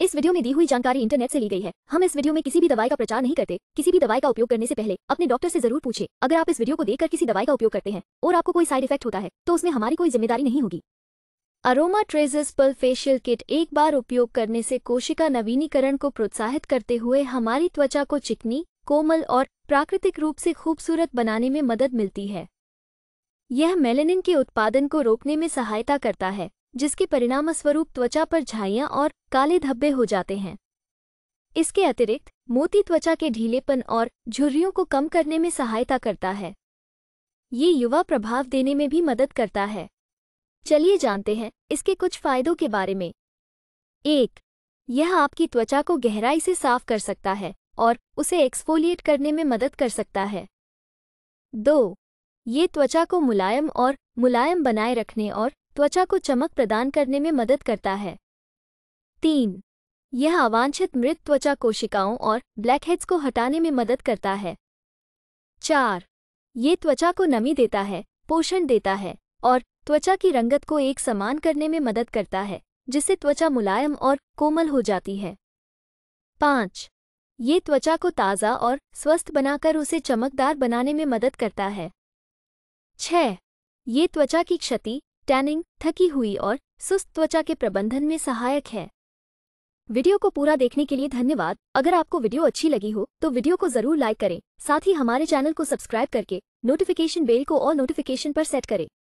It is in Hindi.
इस वीडियो में दी हुई जानकारी इंटरनेट से ली गई है हम इस वीडियो में किसी भी दवाई का प्रचार नहीं करते किसी भी दवाई का उपयोग करने से पहले अपने डॉक्टर से जरूर पूछे अगर आप इस वीडियो को देखकर किसी दवाई का उपयोग करते हैं और आपको कोई साइड इफेक्ट होता है तो उसमें हमारी कोई जिम्मेदारी नहीं होगी Aroma Treasures pearl facial kit एक बार उपयोग करने से कोशिका नवीनीकरण को प्रोत्साहित करते हुए हमारी त्वचा को चिकनी कोमल और प्राकृतिक रूप से खूबसूरत बनाने में मदद मिलती है यह मेलेनिन के उत्पादन को रोकने में सहायता करता है जिसके परिणामस्वरूप त्वचा पर झाइयाँ और काले धब्बे हो जाते हैं इसके अतिरिक्त मोती त्वचा के ढीलेपन और झुर्रियों को कम करने में सहायता करता है ये युवा प्रभाव देने में भी मदद करता है चलिए जानते हैं इसके कुछ फायदों के बारे में एक यह आपकी त्वचा को गहराई से साफ कर सकता है और उसे एक्सफोलिएट करने में मदद कर सकता है दो ये त्वचा को मुलायम और मुलायम बनाए रखने और त्वचा को चमक प्रदान करने में मदद करता है तीन यह अवांछित मृत त्वचा कोशिकाओं और ब्लैकहेड्स को हटाने में मदद करता है चार ये त्वचा को नमी देता है पोषण देता है और त्वचा की रंगत को एक समान करने में मदद करता है जिससे त्वचा मुलायम और कोमल हो जाती है पाँच ये त्वचा को ताज़ा और स्वस्थ बनाकर उसे चमकदार बनाने में मदद करता है छह ये त्वचा की क्षति टैनिंग थकी हुई और सुस्त त्वचा के प्रबंधन में सहायक है वीडियो को पूरा देखने के लिए धन्यवाद अगर आपको वीडियो अच्छी लगी हो तो वीडियो को जरूर लाइक करें साथ ही हमारे चैनल को सब्सक्राइब करके नोटिफिकेशन बेल को और नोटिफिकेशन पर सेट करें